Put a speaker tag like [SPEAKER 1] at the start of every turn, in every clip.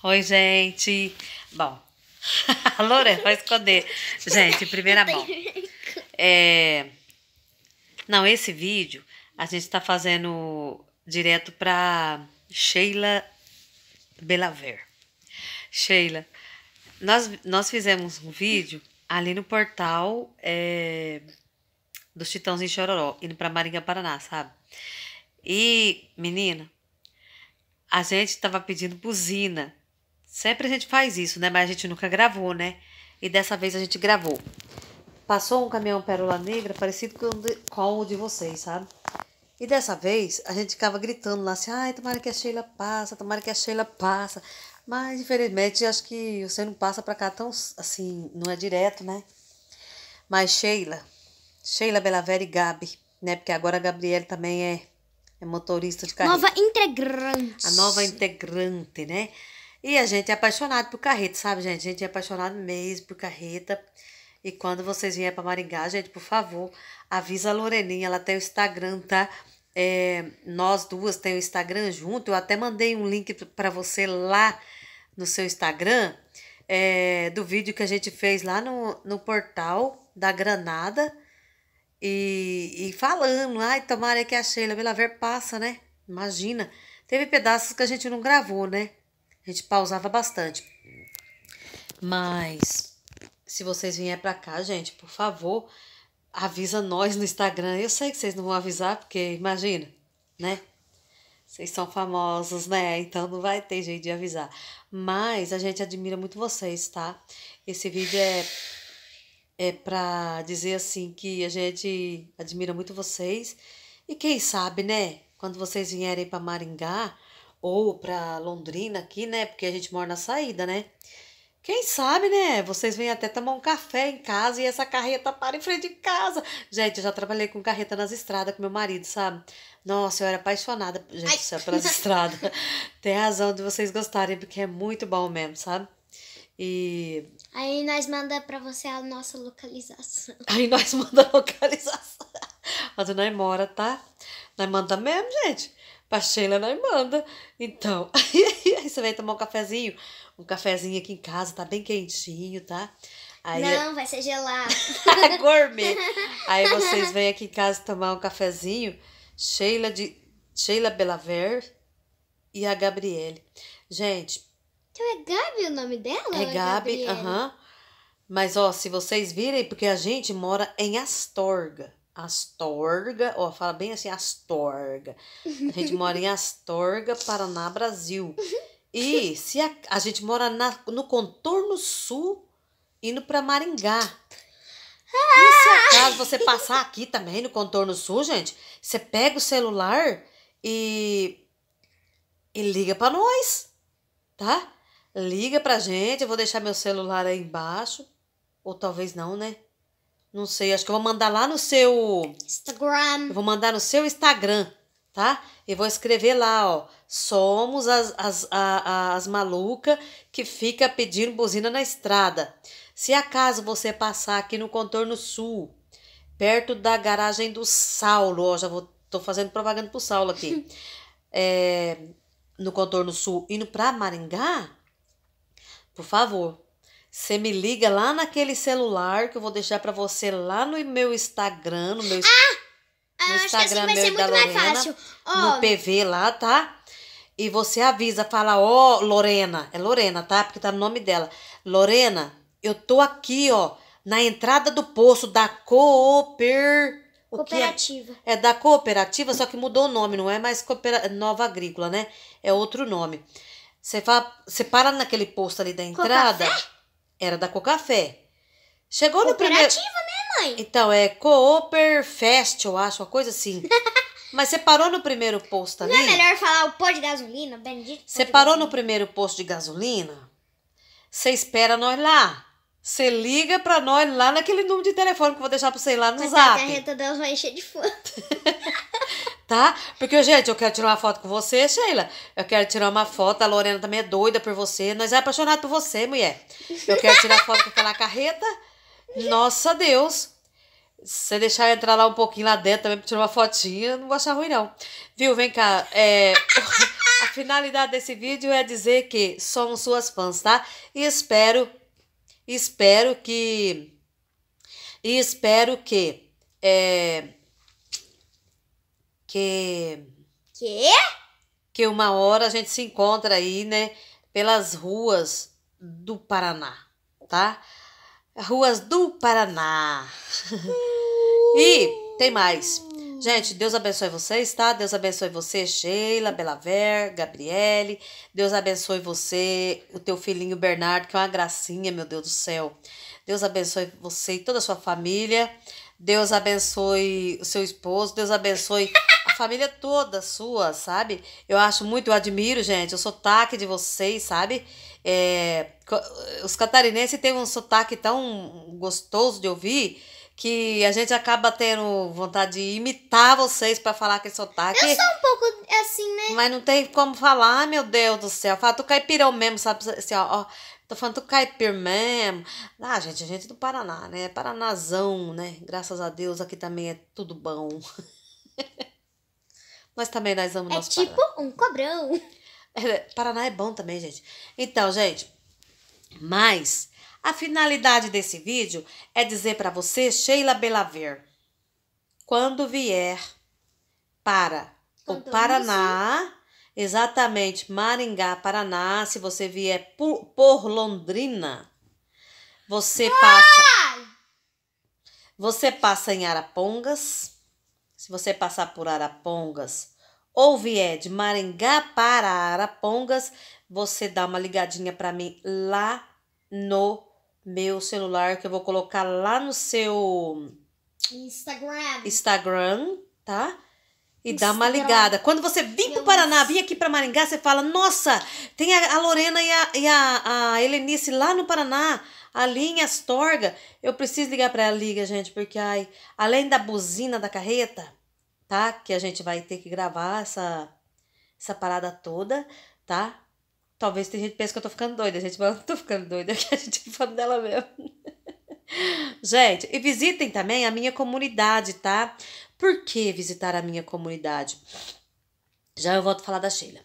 [SPEAKER 1] Oi, gente. Bom, a Lorena vai esconder. Gente, primeira mão. É... Não, esse vídeo a gente está fazendo direto para Sheila Belaver. Sheila, nós, nós fizemos um vídeo ali no portal é, dos Titãs em Chororó, indo para Maringá, Paraná, sabe? E, menina, a gente estava pedindo buzina Sempre a gente faz isso, né? Mas a gente nunca gravou, né? E dessa vez a gente gravou. Passou um caminhão pérola negra parecido com o de vocês, sabe? E dessa vez a gente ficava gritando lá assim: ai, tomara que a Sheila passa, tomara que a Sheila passa. Mas infelizmente acho que você não passa pra cá tão assim, não é direto, né? Mas Sheila, Sheila Belavera e Gabi, né? Porque agora a Gabriele também é, é motorista de carro. Nova integrante. A nova integrante, né? E a gente é apaixonado por carreta, sabe, gente? A gente é apaixonado mesmo por carreta. E quando vocês vierem para Maringá, gente, por favor, avisa a Loreninha, ela tem o Instagram, tá? É, nós duas tem o Instagram junto. Eu até mandei um link para você lá no seu Instagram é, do vídeo que a gente fez lá no, no portal da Granada. E, e falando, ai, tomara que a Sheila Belaver passa, né? Imagina. Teve pedaços que a gente não gravou, né? A gente pausava bastante. Mas se vocês vierem para cá, gente, por favor, avisa nós no Instagram. Eu sei que vocês não vão avisar, porque imagina, né? Vocês são famosos, né? Então não vai ter jeito de avisar. Mas a gente admira muito vocês, tá? Esse vídeo é é para dizer assim que a gente admira muito vocês e quem sabe, né? Quando vocês vierem para Maringá, ou para Londrina aqui, né? Porque a gente mora na saída, né? Quem sabe, né? Vocês vêm até tomar um café em casa e essa carreta para em frente de casa. Gente, eu já trabalhei com carreta nas estradas com meu marido, sabe? Nossa, eu era apaixonada, gente, céu, pelas estradas. Tem razão de vocês gostarem, porque é muito bom mesmo, sabe? E. Aí nós manda para você a nossa localização. Aí nós manda a localização. Mas nós mora, tá? Nós manda mesmo, gente pra Sheila não manda. Então, aí você vai tomar um cafezinho. Um cafezinho aqui em casa, tá bem quentinho, tá? Aí, é não, vai ser gelado. gourmet. Aí vocês vêm aqui em casa tomar um cafezinho. Sheila de Sheila Belaver e a Gabriele. Gente. Então é Gabi o nome dela? É, é Gabi, aham. Uh -huh. Mas ó, se vocês virem, porque a gente mora em Astorga. Astorga, ó, fala bem assim, Astorga. A gente mora em Astorga, Paraná, Brasil. E se a, a gente mora na, no contorno sul, indo para Maringá. E se acaso você passar aqui também no contorno sul, gente, você pega o celular e, e liga para nós, tá? Liga pra gente, eu vou deixar meu celular aí embaixo. Ou talvez não, né? Não sei, acho que eu vou mandar lá no seu Instagram. Eu vou mandar no seu Instagram, tá? E vou escrever lá, ó. Somos as, as, as malucas que fica pedindo buzina na estrada. Se acaso você passar aqui no contorno sul, perto da garagem do Saulo, ó, já vou, tô fazendo propaganda pro Saulo aqui. é, no contorno sul, indo pra Maringá, por favor, você me liga lá naquele celular que eu vou deixar para você lá no meu Instagram, no meu ah, no ah, Instagram assim meu da Lorena, oh. no PV lá, tá? E você avisa, fala, ó, oh, Lorena, é Lorena, tá? Porque tá no nome dela. Lorena, eu tô aqui, ó, na entrada do poço da Cooper... É? Cooperativa. É? é? da cooperativa, só que mudou o nome, não é mais coopera... Nova Agrícola, né? É outro nome. Você, fala, você para naquele posto ali da entrada... Coca-fé? era da Cocafé. Chegou no primeiro. Cooperativa, né, mãe? Então, é fest eu acho, uma coisa assim. Mas você parou no primeiro posto ali? Não é melhor falar o pôr de gasolina, bendito? Você parou no primeiro posto de gasolina? Você espera nós lá. Você liga pra nós lá naquele número de telefone que eu vou deixar pra você ir lá no Mas zap. A Rita Deus vai encher de fã. tá? Porque, gente, eu quero tirar uma foto com você, Sheila. Eu quero tirar uma foto. A Lorena também é doida por você. Nós é apaixonado por você, mulher. Eu quero tirar foto com aquela carreta. Nossa Deus! você deixar entrar lá um pouquinho lá dentro também pra tirar uma fotinha, não vou achar ruim, não. Viu? Vem cá. É... a finalidade desse vídeo é dizer que somos suas fãs, tá? E espero, espero que. E espero que. É que. Que? Que uma hora a gente se encontra aí, né? Pelas ruas do Paraná, tá? Ruas do Paraná. e tem mais. Gente, Deus abençoe vocês, tá? Deus abençoe você, Sheila, Belaver, Gabriele. Deus abençoe você, o teu filhinho Bernardo, que é uma gracinha, meu Deus do céu. Deus abençoe você e toda a sua família. Deus abençoe o seu esposo. Deus abençoe família toda sua, sabe? Eu acho muito, eu admiro, gente, o sotaque de vocês, sabe? É, os catarinenses têm um sotaque tão gostoso de ouvir que a gente acaba tendo vontade de imitar vocês para falar aquele sotaque. Eu sou um pouco assim, né? Mas não tem como falar, ah, meu Deus do céu. Fala, tu caipirão mesmo, sabe? Assim, ó, ó. Tô falando tu caipir mesmo. Ah, gente, a gente é do Paraná, né? Paranazão, né? Graças a Deus aqui também é tudo bom. Mas também nós amamos é nosso tipo Paraná. um cobrão. É, Paraná é bom também, gente. Então, gente, mas a finalidade desse vídeo é dizer para você, Sheila Belaver, quando vier para o Paraná, exatamente Maringá, Paraná, se você vier por, por Londrina, você passa Você passa em Arapongas, se você passar por Arapongas ou vier de Maringá para Arapongas, você dá uma ligadinha para mim lá no meu celular que eu vou colocar lá no seu Instagram. Instagram, tá? E dá uma ligada. Quando você vir para o Paraná, vir aqui para Maringá, você fala: Nossa, tem a Lorena e a, e a, a Helenice lá no Paraná ali em Astorga. Eu preciso ligar para ela, liga, gente, porque ai, além da buzina da carreta, tá? Que a gente vai ter que gravar essa, essa parada toda, tá? Talvez tem gente que pense que eu tô ficando doida, gente, mas eu não tô ficando doida, que a gente é fã dela mesmo. gente, e visitem também a minha comunidade, tá? Por que visitar a minha comunidade? Já eu volto a falar da Sheila.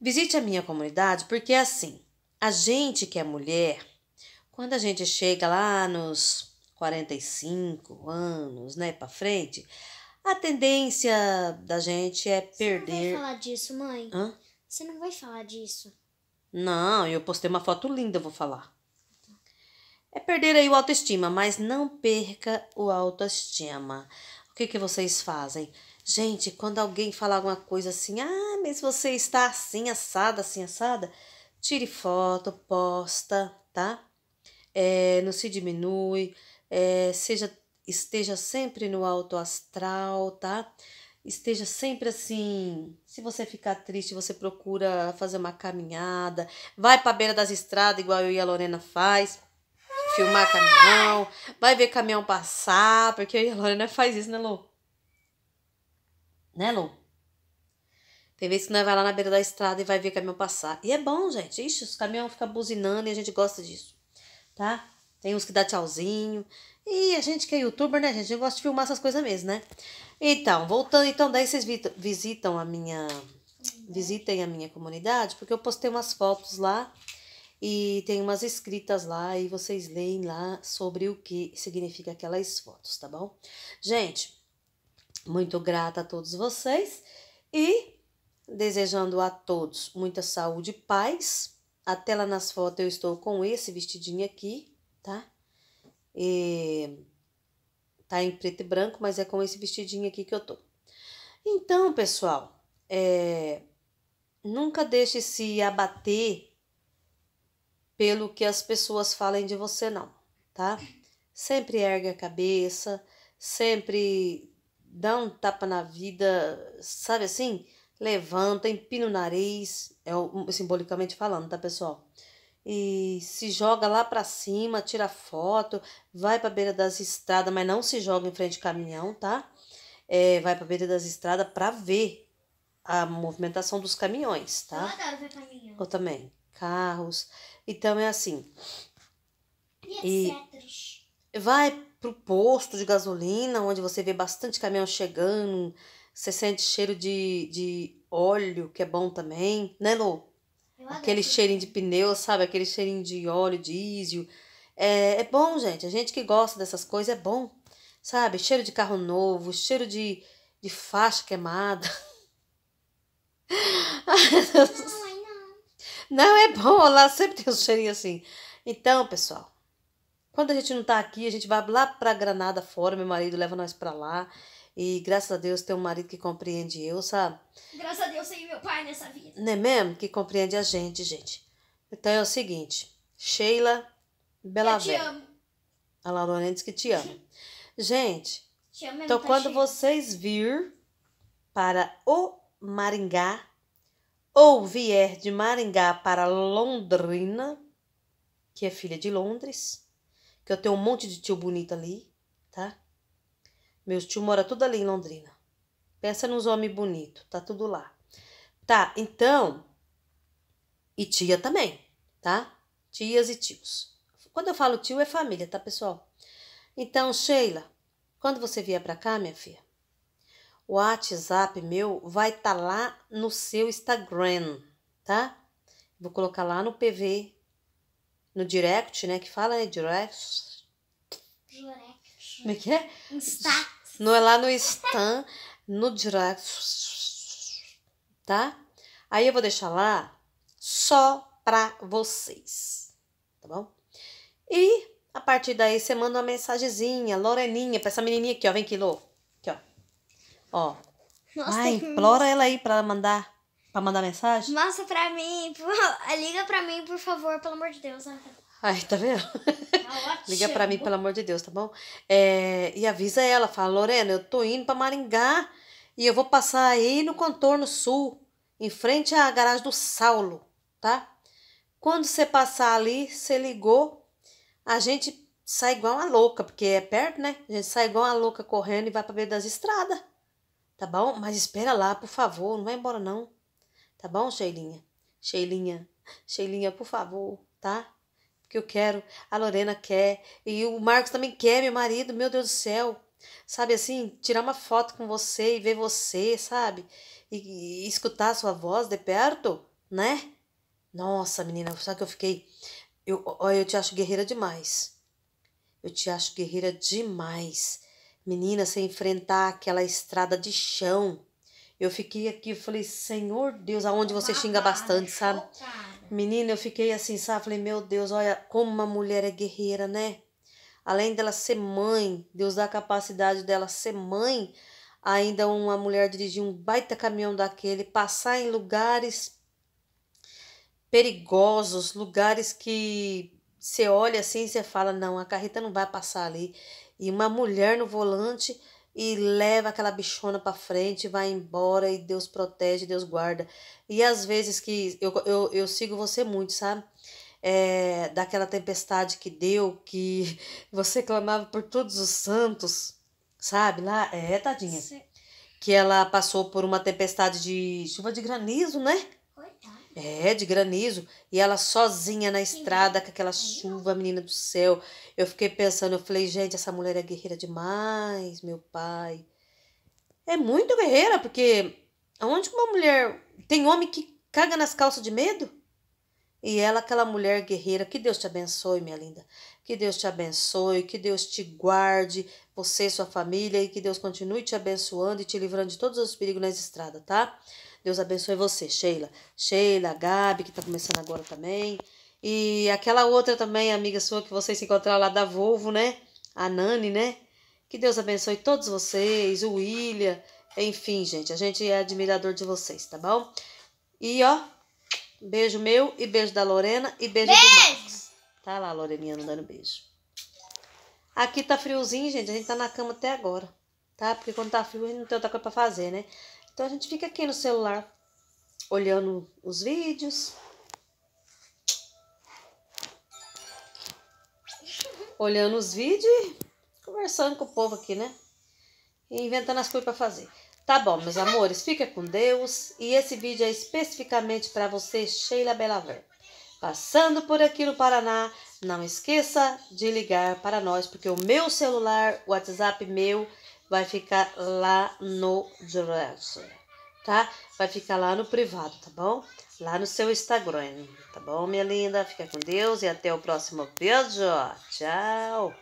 [SPEAKER 1] Visite a minha comunidade porque assim, a gente que é mulher, quando a gente chega lá nos 45 anos, né, para frente, a tendência da gente é perder. Você não vai falar disso, mãe. Hã? Você não vai falar disso. Não, eu postei uma foto linda, vou falar. É perder aí o autoestima, mas não perca o autoestima. O que, que vocês fazem? Gente, quando alguém fala alguma coisa assim, ah, mas você está assim, assada, assim, assada, tire foto, posta, tá? É, não se diminui, é, seja esteja sempre no alto astral, tá? Esteja sempre assim. Se você ficar triste, você procura fazer uma caminhada, vai para a beira das estradas, igual eu e a Lorena faz filmar caminhão, vai ver caminhão passar, porque a Lorena faz isso, né, Lu? Né, Lu? Tem vezes que nós vai lá na beira da estrada e vai ver caminhão passar. E é bom, gente. Ixi, os caminhões ficam buzinando e a gente gosta disso, tá? Tem uns que dá tchauzinho. E a gente que é youtuber, né, gente? Eu gosto de filmar essas coisas mesmo, né? Então, voltando, então, daí vocês visitam a minha. Visitem a minha comunidade, porque eu postei umas fotos lá e tem umas escritas lá e vocês leem lá sobre o que significa aquelas fotos, tá bom? Gente, muito grata a todos vocês e desejando a todos muita saúde e paz. Até lá nas fotos eu estou com esse vestidinho aqui, tá? E tá em preto e branco, mas é com esse vestidinho aqui que eu tô. Então, pessoal, é, nunca deixe se abater pelo que as pessoas falem de você, não, tá? Sempre ergue a cabeça, sempre dá um tapa na vida, sabe assim? Levanta, empina o nariz, é simbolicamente falando, tá, pessoal? e se joga lá para cima, tira foto, vai para beira das estradas, mas não se joga em frente ao caminhão, tá? É, vai para beira das estradas para ver a movimentação dos caminhões, tá? Eu adoro ver também. Carros. Então é assim. E, e vai pro posto de gasolina, onde você vê bastante caminhão chegando, você sente cheiro de, de óleo, que é bom também, né, Lou? Aquele cheirinho de pneu, sabe? Aquele cheirinho de óleo, diesel. É, é bom, gente. A gente que gosta dessas coisas é bom. Sabe? Cheiro de carro novo, cheiro de, de faixa queimada. Não, é bom, lá sempre tem um cheirinho assim. Então, pessoal, quando a gente não tá aqui, a gente vai lá pra Granada fora, meu marido leva nós pra lá. E graças a Deus tem um marido que compreende eu, sabe? Graças a Deus tem meu pai nessa vida. Não é mesmo? Que compreende a gente, gente. Então é o seguinte, Sheila Bela Eu te amo. A Laurona diz que te ama. gente, te amo, então tá quando vocês vir para o Maringá ou vier de Maringá para Londrina, que é filha de Londres, que eu tenho um monte de tio bonito ali, tá? Meus tio mora tudo ali em Londrina. Pensa nos homens bonitos, tá tudo lá. Tá, então. E tia também, tá? Tias e tios. Quando eu falo tio, é família, tá, pessoal? Então, Sheila, quando você vier pra cá, minha filha, o WhatsApp meu vai estar tá lá no seu Instagram, tá? Vou colocar lá no PV, no direct, né? Que fala, né? Direct como é que é? Está. Não é lá no Stan, no direct. Tá? Aí eu vou deixar lá só para vocês. Tá bom? E a partir daí você manda uma mensagenzinha, Loreninha, pra essa menininha aqui, ó. Vem aqui, Lô. Aqui, ó. Ó. Nossa, Ai, implora ela aí pra mandar. Pra mandar mensagem? Mostra pra mim. Liga pra mim, por favor, pelo amor de Deus. Né? Ai, tá vendo? Liga para mim, pelo amor de Deus, tá bom? É, e avisa ela, fala, Lorena, eu tô indo para Maringá e eu vou passar aí no contorno sul, em frente à garagem do Saulo, tá? Quando você passar ali, você ligou, a gente sai igual uma louca, porque é perto, né? A gente sai igual uma louca correndo e vai para ver das estradas, tá bom? Mas espera lá, por favor, não vai embora não, tá bom, Sheilinha? Sheilinha, Sheilinha, por favor, tá? que eu quero, a Lorena quer, e o Marcos também quer, meu marido, meu Deus do céu. Sabe assim, tirar uma foto com você e ver você, sabe? E, e escutar a sua voz de perto, né? Nossa, menina, só que eu fiquei. Eu, olha, eu te acho guerreira demais. Eu te acho guerreira demais. Menina, sem enfrentar aquela estrada de chão eu fiquei aqui, eu falei, Senhor Deus, aonde você xinga bastante, sabe? Menina, eu fiquei assim, sabe? Falei, meu Deus, olha como uma mulher é guerreira, né? Além dela ser mãe, Deus dá a capacidade dela ser mãe, ainda uma mulher dirigir um baita caminhão daquele, passar em lugares perigosos, lugares que você olha assim e você fala, não, a carreta não vai passar ali. E uma mulher no volante e leva aquela bichona para frente, vai embora e Deus protege, Deus guarda. E às vezes que eu, eu, eu sigo você muito, sabe? É, daquela tempestade que deu, que você clamava por todos os santos, sabe? Lá, é, tadinha. Sim. Que ela passou por uma tempestade de chuva de granizo, né? É, de granizo. E ela sozinha na estrada com aquela chuva, menina do céu. Eu fiquei pensando, eu falei, gente, essa mulher é guerreira demais, meu pai. É muito guerreira, porque aonde uma mulher. Tem homem que caga nas calças de medo? E ela, aquela mulher guerreira, que Deus te abençoe, minha linda. Que Deus te abençoe, que Deus te guarde, você e sua família, e que Deus continue te abençoando e te livrando de todos os perigos nas estradas, tá? Deus abençoe você, Sheila. Sheila, Gabi, que está começando agora também. E aquela outra também, amiga sua, que vocês se encontraram lá da Volvo, né? A Nani, né? Que Deus abençoe todos vocês, o William. Enfim, gente, a gente é admirador de vocês, tá bom? E, ó, beijo meu e beijo da Lorena e beijo, beijo. do Marcos. Tá lá, Loreninha, não dando beijo. Aqui tá friozinho, gente. A gente tá na cama até agora, tá? Porque quando tá frio, a gente não tem outra coisa pra fazer, né? Então a gente fica aqui no celular olhando os vídeos, olhando os vídeos e conversando com o povo aqui, né? E inventando as coisas para fazer. Tá bom, meus amores, fica com Deus. E esse vídeo é especificamente para você, Sheila Belaver. Passando por aqui no Paraná, não esqueça de ligar para nós, porque o meu celular, o WhatsApp meu, vai ficar lá no Dresser, tá? Vai ficar lá no privado, tá bom? Lá no seu Instagram, tá bom, minha linda? Fica com Deus e até o próximo vídeo. Tchau!